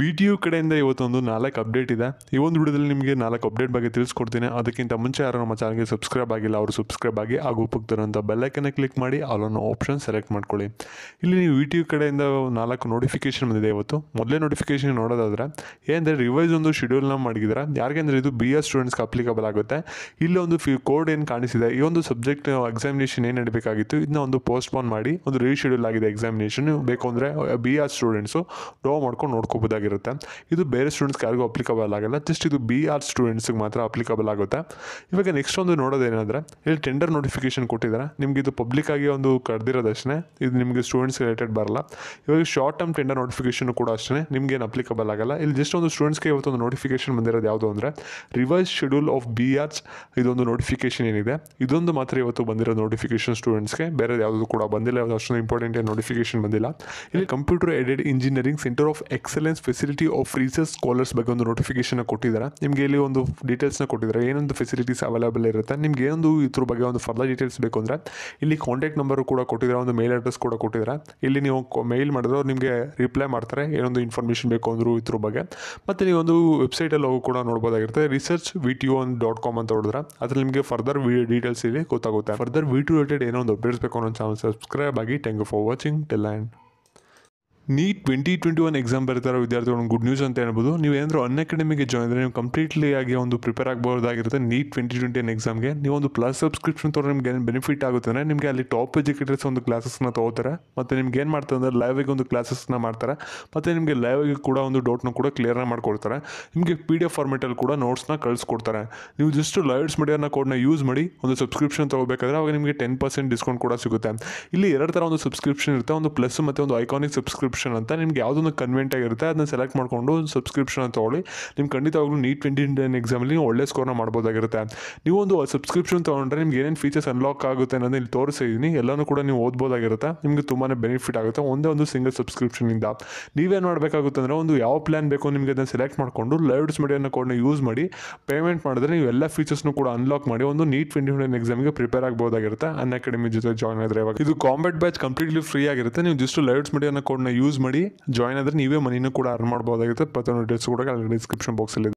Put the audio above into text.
video ಕಡೆಯಿಂದ ಇವತ್ತೊಂದು ನಾಲ್ಕು ಅಪ್ಡೇಟ್ ಇದೆ ಈ ಒಂದು ವಿಡಿಯೋದಲ್ಲಿ ನಿಮಗೆ ನಾಲ್ಕು ಅಪ್ಡೇಟ್ ಬಗ್ಗೆ ತಿಳಿಸ್ಕೊಡ್ತೀನಿ ಅದಕ್ಕಿಂತ ಮುಂಚೆ ಯಾರು ನಮ್ಮ ಚಾನಲ್ಗೆ ಸಬ್ಸ್ಕ್ರೈಬ್ ಆಗಿಲ್ಲ ಅವರು ಸಬ್ಸ್ಕ್ರೈಬ್ ಆಗಿ ಹಾಗೂ ಪಕ್ಕದರಂಥ ಬೆಲ್ಲೈಕನ್ನ ಕ್ಲಿಕ್ ಮಾಡಿ ಅಲ್ಲೊಂದು ಆಪ್ಷನ್ ಸೆಲೆಕ್ಟ್ ಮಾಡ್ಕೊಳ್ಳಿ ಇಲ್ಲಿ ನೀವು ವಿಡಿಯೋ ಕಡೆಯಿಂದ ನಾಲ್ಕು ನೋಟಿಫಿಕೇಷನ್ ಬಂದಿದೆ ಇವತ್ತು ಮೊದಲೇ ನೋಟಿಫಿಕೇಷನ್ ನೋಡೋದಾದ್ರೆ ಏನಂದರೆ ರಿವೈಸ್ ಒಂದು ಶೆಡ್ಯೂಲ್ನ ಮಾಡಿದ್ರೆ ಯಾರಿಗೆಂದರೆ ಇದು ಬಿ ಎಸ್ ಸ್ಟೂಡೆಂಟ್ಸ್ಗೆ ಅಪ್ಲಿಕಬಲ್ ಆಗುತ್ತೆ ಒಂದು ಫಿ ಕೋಡ್ ಏನು ಕಾಣಿಸಿದೆ ಈ ಒಂದು ಸಬ್ಜೆಕ್ಟ್ ಎಕ್ಸಾಮಿನೇಷನ್ ಏನು ನಡಬೇಕಾಗಿತ್ತು ಇದನ್ನ ಒಂದು ಪೋಸ್ಟ್ಪೋನ್ ಮಾಡಿ ಒಂದು ರೀಶೆಡ್ಯೂಲ್ ಆಗಿದೆ ಎಕ್ಸಾಮಿನೇಷನ್ ಬೇಕು ಅಂದರೆ ಬಿ ಆರ್ ಸ್ಟೂಡೆಂಟ್ಸು ಡ್ರಾ ಮಾಡ್ಕೊಂಡು ನೋಡ್ಕೋಬೋದಾಗಿದೆ ಆಗಿರುತ್ತೆ ಇದು ಬೇರೆ ಸ್ಟೂಡೆಂಟ್ಸ್ಗೆ ಯಾರಿಗೂ ಅಪ್ಲಿಕಬಲ್ ಆಗಲ್ಲ ಜಸ್ಟ್ ಇದು ಬಿ ಆರ್ ಸ್ಟೂಡೆಂಟ್ಸ್ಗೆ ಮಾತ್ರ ಅಪ್ಲಿಕಬಲ್ ಆಗುತ್ತೆ ಇವಾಗ ನೆಕ್ಸ್ಟ್ ಒಂದು ನೋಡೋದೇನೆಂದರೆ ಇಲ್ಲಿ ಟೆಂಡರ್ ನೋಟಿಫಿಕೇಶನ್ ಕೊಟ್ಟಿದ್ದಾರೆ ನಿಮಗೆ ಇದು ಪಬ್ಲಿಕ್ ಆಗಿ ಒಂದು ಕರೆದಿರೋದಷ್ಟೇ ಇದು ನಿಮಗೆ ಸ್ಟೂಡೆಂಟ್ಸ್ ರಿಲೇಟೆಡ್ ಬರಲ್ಲ ಇವಾಗ ಶಾರ್ಟ್ ಟರ್ಮ್ ಟೆಂಡರ್ ನೋಟಿಫಿಕೇಶನ್ ಕೂಡ ಅಷ್ಟೇ ನಿಮ್ಗೆ ಅಪ್ಲಿಕಬಲ್ ಆಗಲ್ಲ ಇಲ್ಲಿ ಜಸ್ಟ್ ಒಂದು ಸ್ಟೂಡೆಂಟ್ಸ್ಗೆ ಒಂದು ನೋಟಿಫಿಕೇಶನ್ ಬಂದಿರೋದು ಯಾವುದು ಅಂದರೆ reverse schedule of B R's ಇದೊಂದು ನೋಟಿಫಿಕೇಶನ್ ಏನಿದೆ ಇದೊಂದು ಮಾತ್ರ ಇವತ್ತು ಬಂದಿರೋ ನೋಟಿಫಿಕೇಶನ್ ಸ್ಟೂಡೆಂಟ್ಸ್ಗೆ ಬೇರೆ ಯಾವುದು ಕೂಡ ಬಂದಿಲ್ಲ ಯಾವುದು ಅಷ್ಟೊಂದು ಇಂಪಾರ್ಟೆಂಟ್ ನೋಟಿಫಿಕೇಶನ್ ಬಂದಿಲ್ಲ ಇಲ್ಲಿ computer aided engineering center of excellence facility of research scholars ಬಗ್ಗೆ ಒಂದು ನೋಟಿಫಿಕೇಶನ್ ಕೊಟ್ಟಿದ್ದಾರೆ ನಿಮಗೆ ಇಲ್ಲಿ ಒಂದು ಡೀಟೇಲ್ಸ್ನ ಕೊಟ್ಟಿದ್ದಾರೆ ಏನೊಂದು ಫೆಸಿಲಿಟೀಸ್ ಅವೈಲೇಬಲ್ ಇರುತ್ತೆ ನಿಮ್ಗೆ ಏನೊಂದು ಇದ್ರ ಬಗ್ಗೆ ಒಂದು ಫರ್ದರ್ ಡೀಟೇಲ್ಸ್ ಬೇಕು ಅಂದರೆ ಇಲ್ಲಿ ಕಾಂಟ್ಯಾಕ್ಟ್ ನಂಬರು ಕೂಡ ಕೊಟ್ಟಿದ್ದಾರೆ ಒಂದು ಮೇಲ್ ಅಡ್ರೆಸ್ ಕೂಡ ಕೊಟ್ಟಿದ್ದಾರೆ ಇಲ್ಲಿ ನೀವು ಮೇಲ್ ಮಾಡಿದ್ರೆ ಅವ್ರು ನಿಮಗೆ ರಿಪ್ಲೈ ಮಾಡ್ತಾರೆ ಏನೊಂದು ಇನ್ಫಾರ್ಮೇಷನ್ ಬೇಕು ಅಂದರು ಇದ್ರ ಬಗ್ಗೆ ಮತ್ತು ನೀವು ಒಂದು ವೆಬ್ಸೈಟಲ್ಲಿ ಹೋಗಿ ಕೂಡ ನೋಡ್ಬೋದಾಗಿರುತ್ತೆ research V T one dot com ಅಂತ ಹೊಡಿದ್ರೆ ಅದ್ರಲ್ಲಿ ನಿಮಗೆ ಫರ್ದರ್ ವಿ ಡೀಟೇಲ್ಸ್ ಇಲ್ಲಿ ಗೊತ್ತಾಗುತ್ತೆ ಫರ್ದರ್ ವಿ ಟು ರಿಲೇಟೆಡ್ ಏನೋ ಒಂದು ಅಪ್ಡೇಟ್ಸ್ ಬೇಕು ಅನ್ನೋ ಚಾನಲ್ ಸಬ್ಸ್ಕ್ರೈಬ್ ಆಗಿ thank you for watching tell and NEET twenty twenty one exam ಬರ್ತಾರೆ ವಿದ್ಯಾರ್ಥಿಗಳು ಗುಡ್ ನ್ಯೂಸ್ ಅಂತ ಹೇಳ್ಬೋದು ನೀವು ಏನಾದರೂ ಅಕಾಡೆಮಿಗೆ ಜಾಯ್ನ್ ಆದರೆ ನೀವು ಕಂಪ್ಲೀಟ್ಲಿ ಆಗಿ ಒಂದು ಪ್ರಿಪೇರ್ ಆಗ್ಬೋದಾಗಿರುತ್ತೆ ನೀಟ್ ಟ್ವೆಂಟಿ ಟ್ವೆಂಟಿ ಒನ್ ಎಕ್ಸಾಮ್ಗೆ ನೀವು ಒಂದು ಪ್ಲಸ್ ಸಬ್ಸ್ಕ್ರಿಪ್ಷನ್ ತೊಗೊಂಡು ನಿಮ್ಗೆ ಏನು ಬೆನಿಫಿಟ್ ಆಗುತ್ತೆ ಅಂದರೆ ನಿಮಗೆ ಅಲ್ಲಿ ಟಾಪ್ ಎಜುಕೇಟರ್ಸ್ ಒಂದು ಕ್ಲಾಸಸ್ನ ತಗೋತಾರೆ ಮತ್ತು ನಿಮ್ಗೆ ಏನು ಮಾಡ್ತಾರೆ ಅಂದರೆ ಲೈವಿಗೆ ಒಂದು ಕ್ಲಾಸಸ್ನ ಮಾಡ್ತಾರೆ ಮತ್ತು ನಿಮಗೆ ಲೈವಿಗೆ ಕೂಡ ಒಂದು ಡೌಟ್ನ ಕೂಡ ಕ್ಲಿಯರ್ನ ಮಾಡ್ಕೊಡ್ತಾರೆ ನಿಮಗೆ ಪಿ ಡಿ ಎಫ್ ಫಾರ್ಮೆಟಲ್ಲಿ ಕೂಡ ನೋಟ್ಸ್ನ ಕಳಿಸ್ಕೊಡ್ತಾರೆ ನೀವು ಜಸ್ಟ್ ಲೈವ್ಸ್ ಮೀಡಿಯಾನ ಕೋಡ್ನ ಯೂಸ್ ಮಾಡಿ ಒಂದು ಸಬ್ಸ್ಕ್ರಿಪ್ಷನ್ ತೊಗೋಬೇಕಾದ್ರೆ ಅವಾಗ ನಿಮಗೆ ಟೆನ್ ಪರ್ಸೆಂಟ್ ಡಿಸ್ಕೌಂಟ್ ಕೂಡ ಸಿಗುತ್ತೆ ಇಲ್ಲಿ ಎರಡು ಥರ ಒಂದು ಸಬ್ಸ್ಕ್ರಿಪ್ಷನ್ ಇರುತ್ತೆ ಒಂದು ಪ್ಲಸ್ ಮತ್ತು ಒಂದು ಐಕಾನಿಕ್ ಸಬ್ಸ್ಕ್ರಿಪ್ಷನ್ ಸಬ್ಸ್ಕ್ರಿಪ್ಷನ್ ಅಂತ ನಿಮ್ಗೆ ಯಾವುದೊಂದು ಕನ್ವೆಂಟ್ ಆಗಿರುತ್ತೆ ಅದನ್ನ ಸೆಲೆಕ್ಟ್ ಮಾಡಿಕೊಂಡು ಸಬ್ಸ್ಕ್ರಿಪ್ಷನ್ ತೊಗೊಳ್ಳಿ ನಿಮ್ಮ ಖಂಡಿತವಾಗ್ಲೂ ನೀಟ್ ಟ್ವೆಂಟಿ ಟೆನ್ ಎಕ್ಸಾಮಲ್ಲಿ ನೀವು ಒಳ್ಳೆ ಸ್ಕೋರ್ನ ಮಾಡ್ಬೋದಾಗಿರುತ್ತೆ ನೀವು ಒಂದು ಸಬ್ಸ್ಕ್ರಿಪ್ಷನ್ ತೊಗೊಂಡ್ರೆ ನಿಮ್ಗೆ ಏನೇನು ಫೀಚರ್ಸ್ ಅನ್ಲಾಕ್ ಆಗುತ್ತೆ ಅನ್ನೋದು ಇಲ್ಲಿ ತೋರಿಸಿದ್ದೀನಿ ಎಲ್ಲನೂ ಕೂಡ ನೀವು ಓದ್ಬೋದಾಗಿರುತ್ತೆ ನಿಮಗೆ ತುಂಬಾ ಬೆನಿಫಿಟ್ ಆಗುತ್ತೆ ಒಂದೇ ಒಂದು ಸಿಂಗಲ್ ಸಬ್ಸ್ಕ್ರಿಪ್ಷನಿಂದ ನೀವೇನು ಮಾಡಬೇಕಾಗುತ್ತೆ ಅಂದರೆ ಒಂದು ಯಾವ ಪ್ಲಾನ್ ಬೇಕೋ ನಿಮಗೆ ಅದನ್ನು ಸೆಲೆಕ್ಟ್ ಮಾಡಿಕೊಂಡು ಲೈವ್ಸ್ ಮೀಡಿಯಾನ ಕೋಡ್ನ ಯೂಸ್ ಮಾಡಿ ಪೇಮೆಂಟ್ ಮಾಡಿದ್ರೆ ನೀವು ಎಲ್ಲ ಫೀಚರ್ಸ್ನು ಕೂಡ ಅನ್ಲಾಕ್ ಮಾಡಿ ಒಂದು ನೀಟ್ ಟ್ವೆಂಟಿ ಎಕ್ಸಾಮ್ ಎಕ್ಸಾಮ್ಗೆ ಪ್ರಿಪೇರ್ ಆಗ್ಬೋದಾಗಿರುತ್ತೆ ಅನ್ ಅಕಾಡೆಮಿ ಜೊತೆ ಜಾಯ್ನ್ ಆದರೆ ಇವಾಗ ಇದು ಕಾಂಬೆಟ್ ಬ್ಯಾಚ್ ಕಂಪ್ಲೀಟ್ಲಿ ಫ್ರೀ ಆಗಿರುತ್ತೆ ನೀವು ಜಸ್ಟ್ ಲೈವ್ಸ್ ಮೀಡಿಯಾನ ಕೋಡ್ನ ಯೂಸ್ ಮಾಡಿ ಜಾಯ್ನ್ ಆದರೆ ನೀವೇ ಮನಿನೂ ಕೂಡ ಅರ್ನ್ ಮಾಡ್ಬೋದಾಗಿರುತ್ತೆ ಪ್ರತಿಯೊಂದು ಡಿಟೇಲ್ಸ್ ಕೂಡ ಡಿಸ್ಕ್ರಿಪ್ಷನ್ ಬಾಕ್ಸಲ್ಲಿ